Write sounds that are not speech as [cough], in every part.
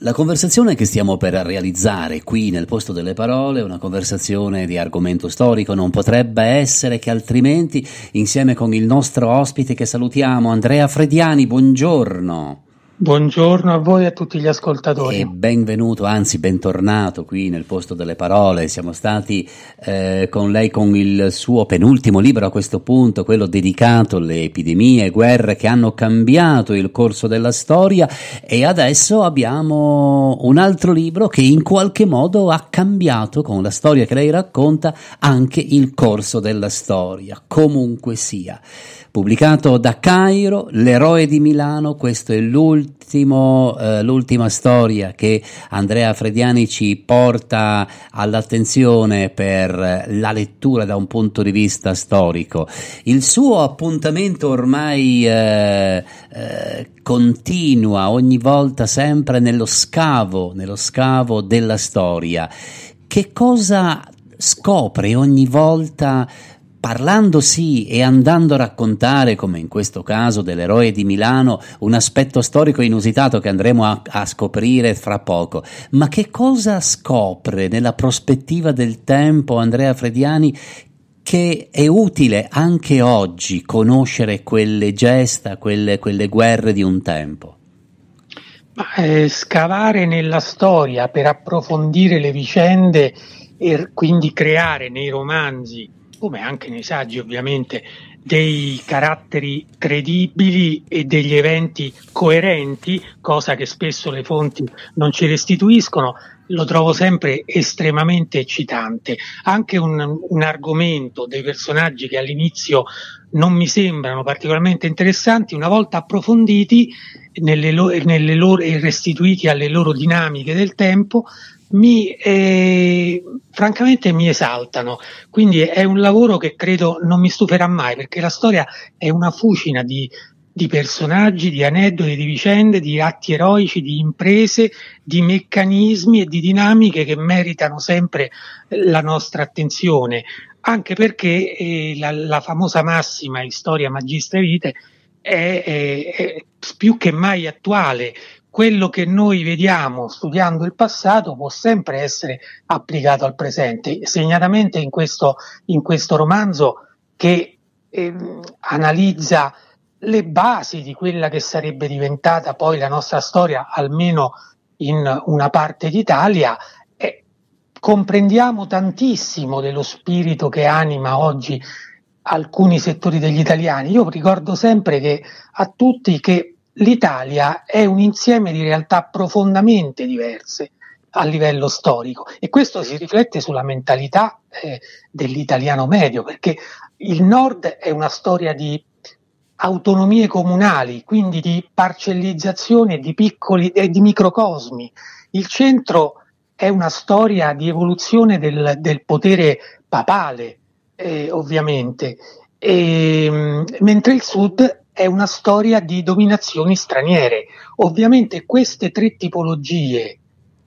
La conversazione che stiamo per realizzare qui nel posto delle parole è una conversazione di argomento storico, non potrebbe essere che altrimenti insieme con il nostro ospite che salutiamo, Andrea Frediani, buongiorno. Buongiorno a voi e a tutti gli ascoltatori. E benvenuto, anzi bentornato qui nel posto delle parole. Siamo stati eh, con lei con il suo penultimo libro a questo punto, quello dedicato alle epidemie e guerre che hanno cambiato il corso della storia e adesso abbiamo un altro libro che in qualche modo ha cambiato con la storia che lei racconta anche il corso della storia, comunque sia pubblicato da Cairo, L'eroe di Milano, questa è eh, l'ultima storia che Andrea Frediani ci porta all'attenzione per la lettura da un punto di vista storico. Il suo appuntamento ormai eh, eh, continua ogni volta sempre nello scavo, nello scavo della storia. Che cosa scopre ogni volta parlando sì e andando a raccontare, come in questo caso dell'eroe di Milano, un aspetto storico inusitato che andremo a, a scoprire fra poco. Ma che cosa scopre nella prospettiva del tempo Andrea Frediani che è utile anche oggi conoscere quelle gesta, quelle, quelle guerre di un tempo? Ma, eh, scavare nella storia per approfondire le vicende e quindi creare nei romanzi come anche nei saggi ovviamente, dei caratteri credibili e degli eventi coerenti, cosa che spesso le fonti non ci restituiscono, lo trovo sempre estremamente eccitante. Anche un, un argomento dei personaggi che all'inizio non mi sembrano particolarmente interessanti, una volta approfonditi nelle lo- nelle loro, e restituiti alle loro dinamiche del tempo, mi, eh, francamente mi esaltano. Quindi è un lavoro che credo non mi stuferà mai, perché la storia è una fucina di, di personaggi, di aneddoti, di vicende, di atti eroici, di imprese, di meccanismi e di dinamiche che meritano sempre la nostra attenzione, anche perché eh, la, la, famosa massima in storia magistra vitae è, è, è più che mai attuale, quello che noi vediamo studiando il passato può sempre essere applicato al presente, segnatamente in questo, in questo romanzo che eh, analizza le basi di quella che sarebbe diventata poi la nostra storia, almeno in una parte d'Italia, eh, comprendiamo tantissimo dello spirito che anima oggi alcuni settori degli italiani. Io ricordo sempre che a tutti che l'Italia è un insieme di realtà profondamente diverse a livello storico e questo si riflette sulla mentalità eh, dell'italiano medio perché il nord è una storia di autonomie comunali, quindi di parcellizzazione di piccoli e eh, di microcosmi. Il centro è una storia di evoluzione del, del potere papale, eh, ovviamente, e, mm, mentre il sud è una storia di dominazioni straniere. Ovviamente queste tre tipologie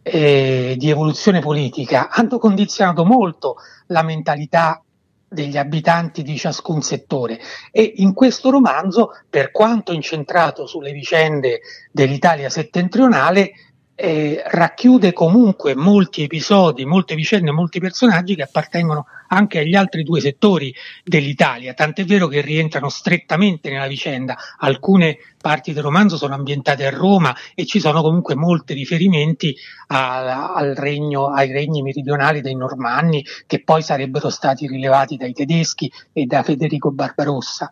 eh, di evoluzione politica hanno condizionato molto la mentalità degli abitanti di ciascun settore e in questo romanzo, per quanto incentrato sulle vicende dell'Italia settentrionale, eh, racchiude comunque molti episodi, molte vicende, molti personaggi che appartengono anche agli altri due settori dell'Italia, tant'è vero che rientrano strettamente nella vicenda. Alcune parti del romanzo sono ambientate a Roma e ci sono comunque molti riferimenti al, a, regno, ai regni meridionali dei Normanni che poi sarebbero stati rilevati dai tedeschi e da Federico Barbarossa.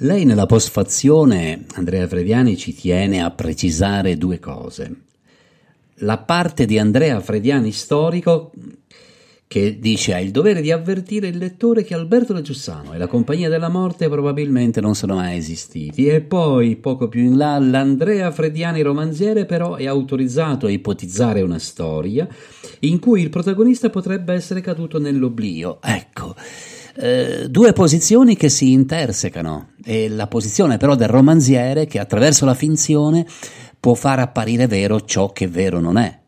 Lei nella postfazione, Andrea Frediani, ci tiene a precisare due cose. La parte di Andrea Frediani storico che dice ha il dovere di avvertire il lettore che Alberto da Giussano e la Compagnia della Morte probabilmente non sono mai esistiti. E poi, poco più in là, l'Andrea Frediani romanziere però è autorizzato a ipotizzare una storia in cui il protagonista potrebbe essere caduto nell'oblio. Ecco, eh, due posizioni che si intersecano e la posizione però del romanziere che attraverso la finzione può far apparire vero ciò che vero non è.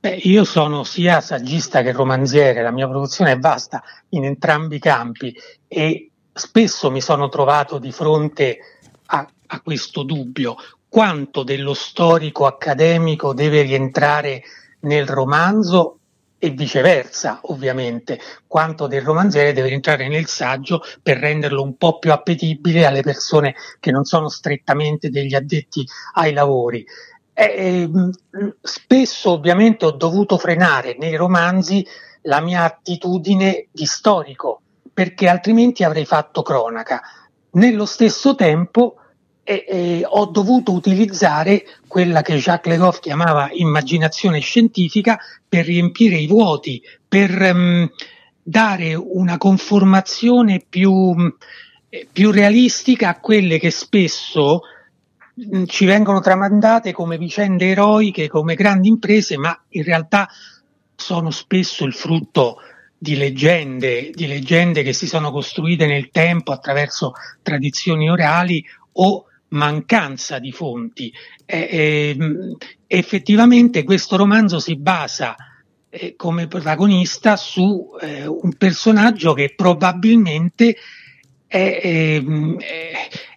Beh, io sono sia saggista che romanziere, la mia produzione è vasta in entrambi i campi e spesso mi sono trovato di fronte a, a questo dubbio, quanto dello storico accademico deve rientrare nel romanzo e viceversa, ovviamente. Quanto del romanziere deve entrare nel saggio per renderlo un po' più appetibile alle persone che non sono strettamente degli addetti ai lavori. E, eh, ehm, spesso, ovviamente, ho dovuto frenare nei romanzi la mia attitudine di storico, perché altrimenti avrei fatto cronaca. Nello stesso tempo e, e ho dovuto utilizzare quella che Jacques Legoff chiamava immaginazione scientifica per riempire i vuoti, per um, dare una conformazione più, mm, eh, più, realistica a quelle che spesso mm, ci vengono tramandate come vicende eroiche, come grandi imprese, ma in realtà sono spesso il frutto di leggende, di leggende che si sono costruite nel tempo attraverso tradizioni orali o mancanza di fonti. Eh, eh, effettivamente questo romanzo si basa eh, come protagonista su eh, un personaggio che probabilmente è,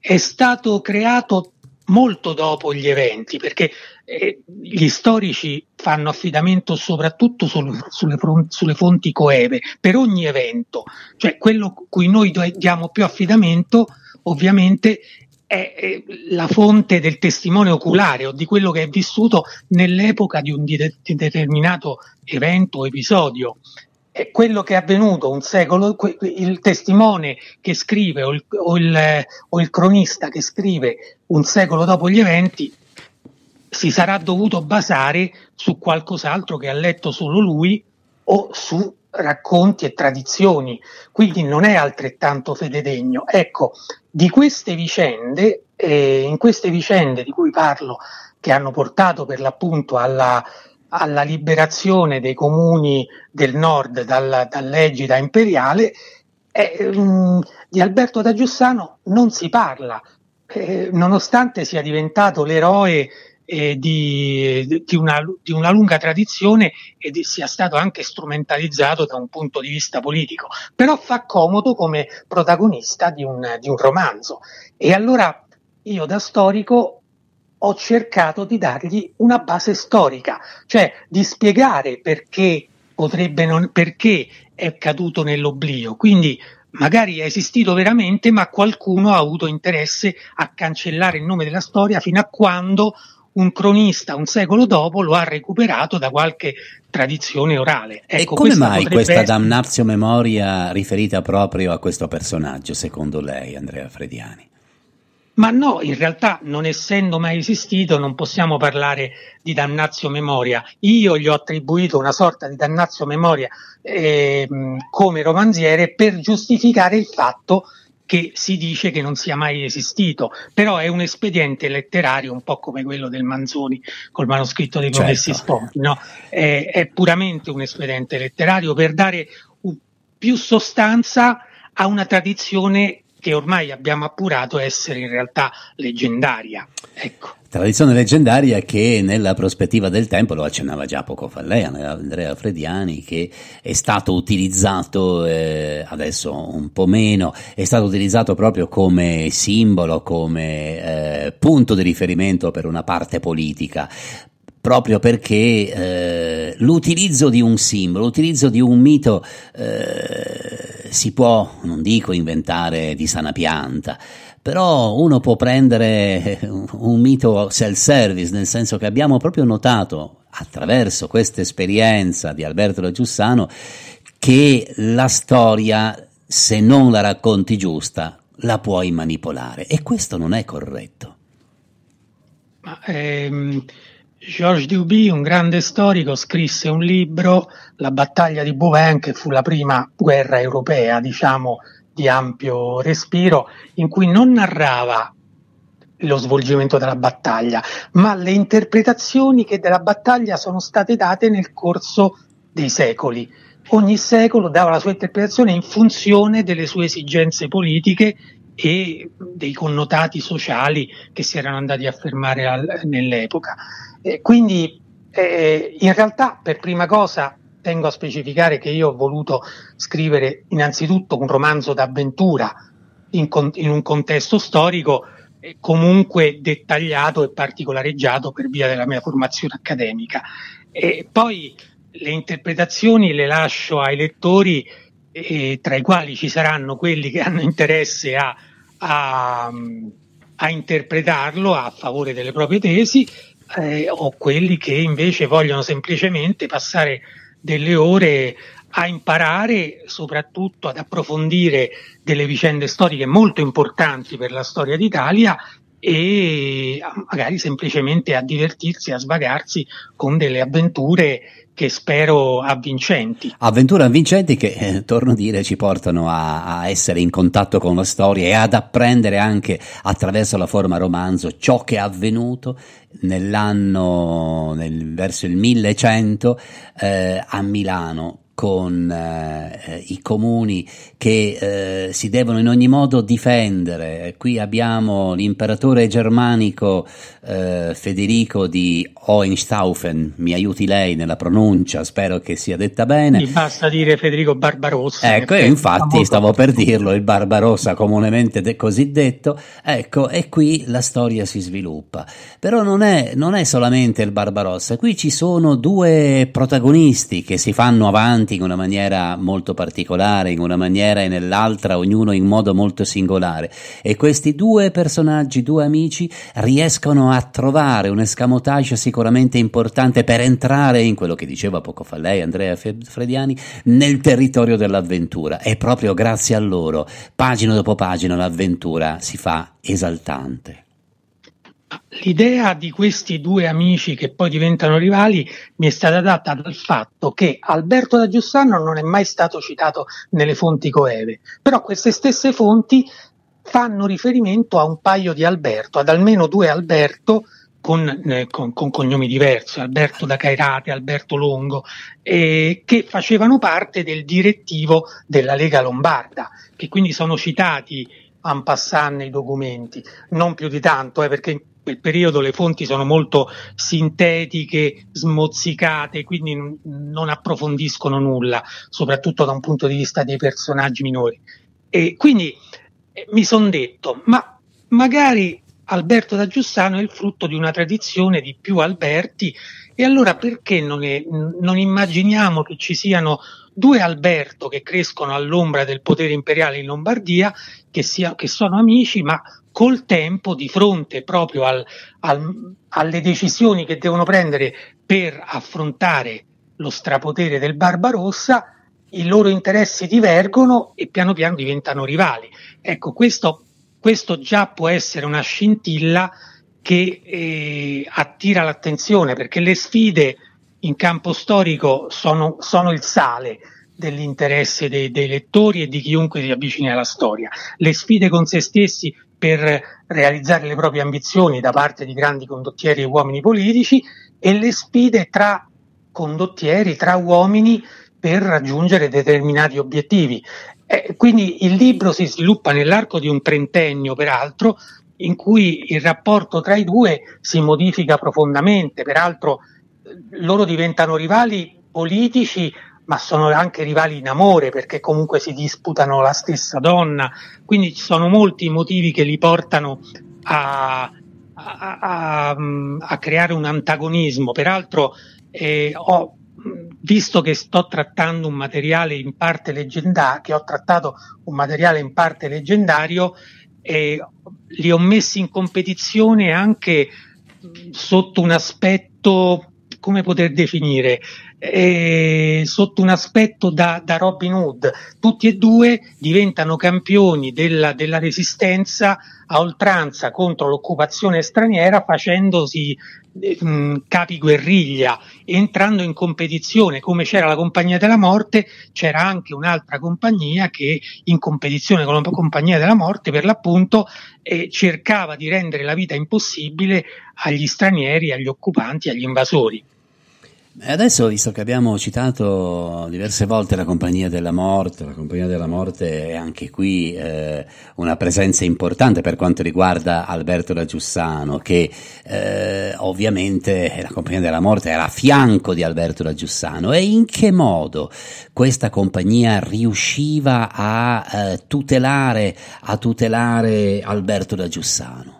è, stato creato molto dopo gli eventi, perché eh, gli storici fanno affidamento soprattutto sul, sulle, sulle, fonti coeve per ogni evento, cioè quello cui noi diamo più affidamento ovviamente è la fonte del testimone oculare o di quello che è vissuto nell'epoca di un di- determinato evento o episodio. È quello che è avvenuto un secolo, que- il testimone che scrive o il, o, il, o il cronista che scrive un secolo dopo gli eventi si sarà dovuto basare su qualcos'altro che ha letto solo lui o su racconti e tradizioni, quindi non è altrettanto fededegno. Ecco, di queste vicende, eh, in queste vicende di cui parlo, che hanno portato per l'appunto alla, alla liberazione dei comuni del nord dalla, dall'egida imperiale, eh, mh, mm, di Alberto da Giussano non si parla, eh, nonostante sia diventato l'eroe eh, di, di, una, di, una, lunga tradizione e di, sia stato anche strumentalizzato da un punto di vista politico, però fa comodo come protagonista di un, di un romanzo. E allora io da storico ho cercato di dargli una base storica, cioè di spiegare perché potrebbe non, perché è caduto nell'oblio. Quindi magari è esistito veramente, ma qualcuno ha avuto interesse a cancellare il nome della storia fino a quando un cronista un secolo dopo lo ha recuperato da qualche tradizione orale. Ecco, e come mai potrebbe... questa damnazio memoria riferita proprio a questo personaggio, secondo lei, Andrea Frediani? Ma no, in realtà non essendo mai esistito non possiamo parlare di damnazio memoria. Io gli ho attribuito una sorta di damnazio memoria eh, come romanziere per giustificare il fatto che si dice che non sia mai esistito, però è un espediente letterario un po' come quello del Manzoni col manoscritto dei certo. Progressi certo. Sposi, no? è, è puramente un espediente letterario per dare un, più sostanza a una tradizione che ormai abbiamo appurato essere in realtà leggendaria. Ecco. Tradizione leggendaria che nella prospettiva del tempo, lo accennava già poco fa lei, Andrea Frediani, che è stato utilizzato, eh, adesso un po' meno, è stato utilizzato proprio come simbolo, come eh, punto di riferimento per una parte politica proprio perché eh, l'utilizzo di un simbolo, l'utilizzo di un mito eh, si può, non dico inventare di sana pianta, però uno può prendere un mito self-service, nel senso che abbiamo proprio notato attraverso questa esperienza di Alberto Giussano che la storia, se non la racconti giusta, la puoi manipolare e questo non è corretto. Ma, ehm, Georges Duby, un grande storico, scrisse un libro, La battaglia di Bouvin, che fu la prima guerra europea, diciamo, di ampio respiro in cui non narrava lo svolgimento della battaglia, ma le interpretazioni che della battaglia sono state date nel corso dei secoli. Ogni secolo dava la sua interpretazione in funzione delle sue esigenze politiche e dei connotati sociali che si erano andati a fermare al, nell'epoca. Eh, quindi eh, in realtà per prima cosa tengo a specificare che io ho voluto scrivere innanzitutto un romanzo d'avventura in, con- in un contesto storico comunque dettagliato e particolareggiato per via della mia formazione accademica. E poi le interpretazioni le lascio ai lettori, eh, tra i quali ci saranno quelli che hanno interesse a, a, a interpretarlo a favore delle proprie tesi eh, o quelli che invece vogliono semplicemente passare delle ore a imparare soprattutto ad approfondire delle vicende storiche molto importanti per la storia d'Italia e magari semplicemente a divertirsi, a svagarsi con delle avventure che spero avvincenti. Avventure avvincenti che, eh, torno a dire, ci portano a, a, essere in contatto con la storia e ad apprendere anche attraverso la forma romanzo ciò che è avvenuto nell'anno, nel, verso il 1100 eh, a Milano con eh, i comuni che eh, si devono in ogni modo difendere. Qui abbiamo l'imperatore germanico eh, Federico di Hohenstaufen, mi aiuti lei nella pronuncia, spero che sia detta bene. Mi basta dire Federico Barbarossa. Ecco, e infatti stavo per dirlo, il Barbarossa comunemente de- così detto, ecco, e qui la storia si sviluppa. Però non è, non è solamente il Barbarossa, qui ci sono due protagonisti che si fanno avanti avanti in una maniera molto particolare, in una maniera e nell'altra, ognuno in modo molto singolare. E questi due personaggi, due amici, riescono a trovare un escamotage sicuramente importante per entrare in quello che diceva poco fa lei, Andrea Frediani, nel territorio dell'avventura. E proprio grazie a loro, pagina dopo pagina, l'avventura si fa esaltante l'idea di questi due amici che poi diventano rivali mi è stata data dal fatto che Alberto da Giussano non è mai stato citato nelle fonti coeve, però queste stesse fonti fanno riferimento a un paio di Alberto, ad almeno due Alberto con, eh, con, con cognomi diversi, Alberto da Cairate, Alberto Longo, eh, che facevano parte del direttivo della Lega Lombarda, che quindi sono citati en passant nei documenti, non più di tanto, eh, perché quel periodo le fonti sono molto sintetiche, smozzicate, quindi n- non approfondiscono nulla, soprattutto da un punto di vista dei personaggi minori. E quindi eh, mi sono detto, ma magari Alberto da Giussano è il frutto di una tradizione di più Alberti e allora perché non, è, non immaginiamo che ci siano due Alberto che crescono all'ombra del potere imperiale in Lombardia, che, sia, che sono amici, ma col tempo di fronte proprio al, al, alle decisioni che devono prendere per affrontare lo strapotere del Barbarossa, i loro interessi divergono e piano piano diventano rivali. Ecco, questo questo già può essere una scintilla che eh, attira l'attenzione perché le sfide in campo storico sono, sono il sale dell'interesse dei, dei, lettori e di chiunque si avvicini alla storia. Le sfide con se stessi per realizzare le proprie ambizioni da parte di grandi condottieri e uomini politici e le sfide tra condottieri, tra uomini per raggiungere determinati obiettivi. Eh, quindi il libro si sviluppa nell'arco di un trentennio, peraltro, in cui il rapporto tra i due si modifica profondamente, peraltro eh, loro diventano rivali politici, ma sono anche rivali in amore perché comunque si disputano la stessa donna, quindi ci sono molti motivi che li portano a, a, a, a mm, creare un antagonismo. Peraltro eh, ho visto che sto trattando un materiale in parte leggendario, che ho trattato un materiale in parte leggendario, eh, li ho messi in competizione anche mm, sotto un aspetto, come poter definire, eh, sotto un aspetto da, da, Robin Hood. Tutti e due diventano campioni della, della resistenza a oltranza contro l'occupazione straniera facendosi eh, capi guerriglia, entrando in competizione, come c'era la Compagnia della Morte, c'era anche un'altra compagnia che in competizione con la Compagnia della Morte per l'appunto eh, cercava di rendere la vita impossibile agli stranieri, agli occupanti, agli invasori. Adesso, visto che abbiamo citato diverse volte la Compagnia della Morte, la Compagnia della Morte è anche qui eh, una presenza importante per quanto riguarda Alberto da Giussano, che eh, ovviamente la Compagnia della Morte era a fianco di Alberto da Giussano. E in che modo questa compagnia riusciva a, eh, tutelare, a tutelare Alberto da Giussano?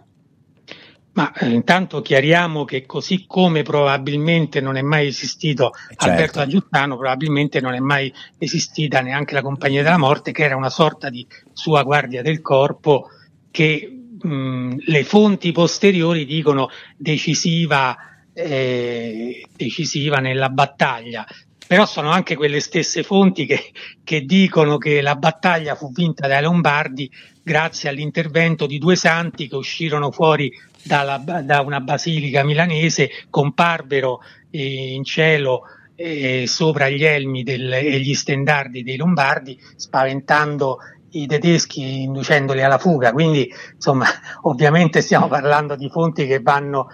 Ma eh, intanto chiariamo che così come probabilmente non è mai esistito eh, certo. Alberto Aggiustano, probabilmente non è mai esistita neanche la Compagnia della Morte, che era una sorta di sua guardia del corpo che mh, mm, le fonti posteriori dicono decisiva, eh, decisiva nella battaglia però sono anche quelle stesse fonti che, che dicono che la battaglia fu vinta dai Lombardi grazie all'intervento di due santi che uscirono fuori dalla, da una basilica milanese, comparvero eh, in cielo eh, sopra gli elmi del, e gli stendardi dei Lombardi, spaventando i tedeschi inducendoli alla fuga. Quindi, insomma, [laughs] ovviamente stiamo parlando di fonti che vanno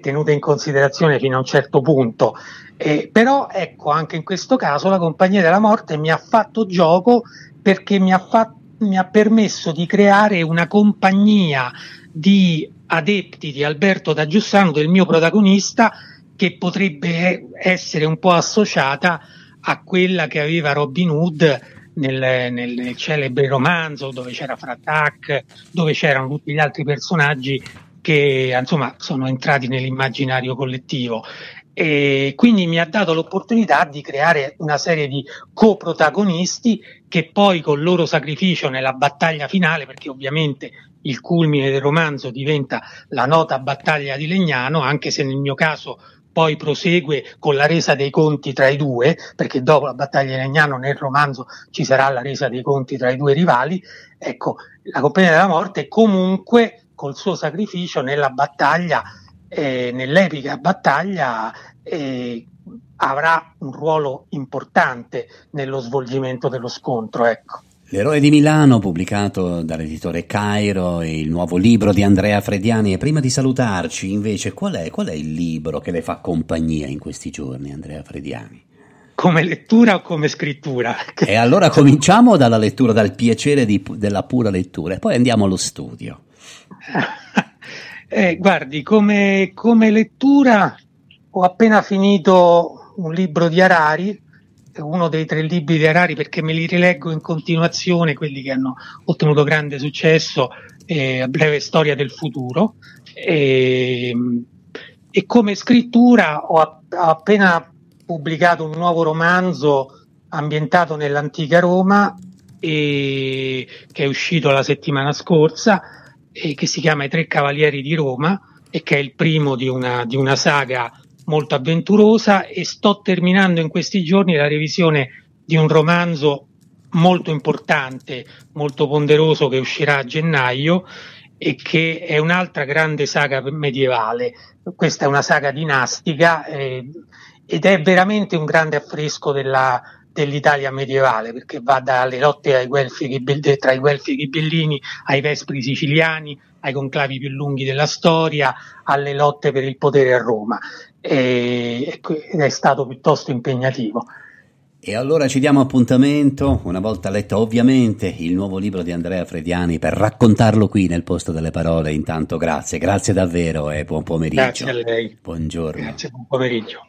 tenute in considerazione fino a un certo punto. Eh, però ecco, anche in questo caso la Compagnia della Morte mi ha fatto gioco perché mi ha, fatto, mi ha permesso di creare una compagnia di adepti di Alberto da Giussano, del mio protagonista, che potrebbe essere un po' associata a quella che aveva Robin Hood nel, nel, nel, celebre romanzo dove c'era Frattac, dove c'erano tutti gli altri personaggi che insomma sono entrati nell'immaginario collettivo e quindi mi ha dato l'opportunità di creare una serie di coprotagonisti che poi col loro sacrificio nella battaglia finale, perché ovviamente il culmine del romanzo diventa la nota battaglia di Legnano, anche se nel mio caso poi prosegue con la resa dei conti tra i due, perché dopo la battaglia di Legnano nel romanzo ci sarà la resa dei conti tra i due rivali, ecco, la compagnia della morte comunque col suo sacrificio nella battaglia, eh, nell'epica battaglia, eh, avrà un ruolo importante nello svolgimento dello scontro. Ecco. L'eroe di Milano, pubblicato dall'editore Cairo, e il nuovo libro di Andrea Frediani. E prima di salutarci, invece, qual è, qual è il libro che le fa compagnia in questi giorni, Andrea Frediani? Come lettura o come scrittura? E allora cominciamo dalla lettura, dal piacere di, della pura lettura, e poi andiamo allo studio. [laughs] Eh, guardi, come, come, lettura ho appena finito un libro di Arari, uno dei tre libri di Arari perché me li rileggo in continuazione, quelli che hanno ottenuto grande successo, eh, Breve Storia del Futuro. E, ehm, e come scrittura ho, ho appena pubblicato un nuovo romanzo ambientato nell'antica Roma e, che è uscito la settimana scorsa eh, che si chiama I Tre Cavalieri di Roma e che è il primo di una, di una saga molto avventurosa e sto terminando in questi giorni la revisione di un romanzo molto importante, molto ponderoso che uscirà a gennaio e che è un'altra grande saga medievale. Questa è una saga dinastica eh, ed è veramente un grande affresco della, dell'Italia medievale, perché va dalle lotte ai guelfi ribellini, tra i guelfi ribellini, ai vespri siciliani, ai conclavi più lunghi della storia, alle lotte per il potere a Roma. E, ed è stato piuttosto impegnativo. E allora ci diamo appuntamento, una volta letto ovviamente il nuovo libro di Andrea Frediani, per raccontarlo qui nel posto delle parole. Intanto grazie, grazie davvero e buon pomeriggio. Grazie a lei. Buongiorno. Grazie, buon pomeriggio.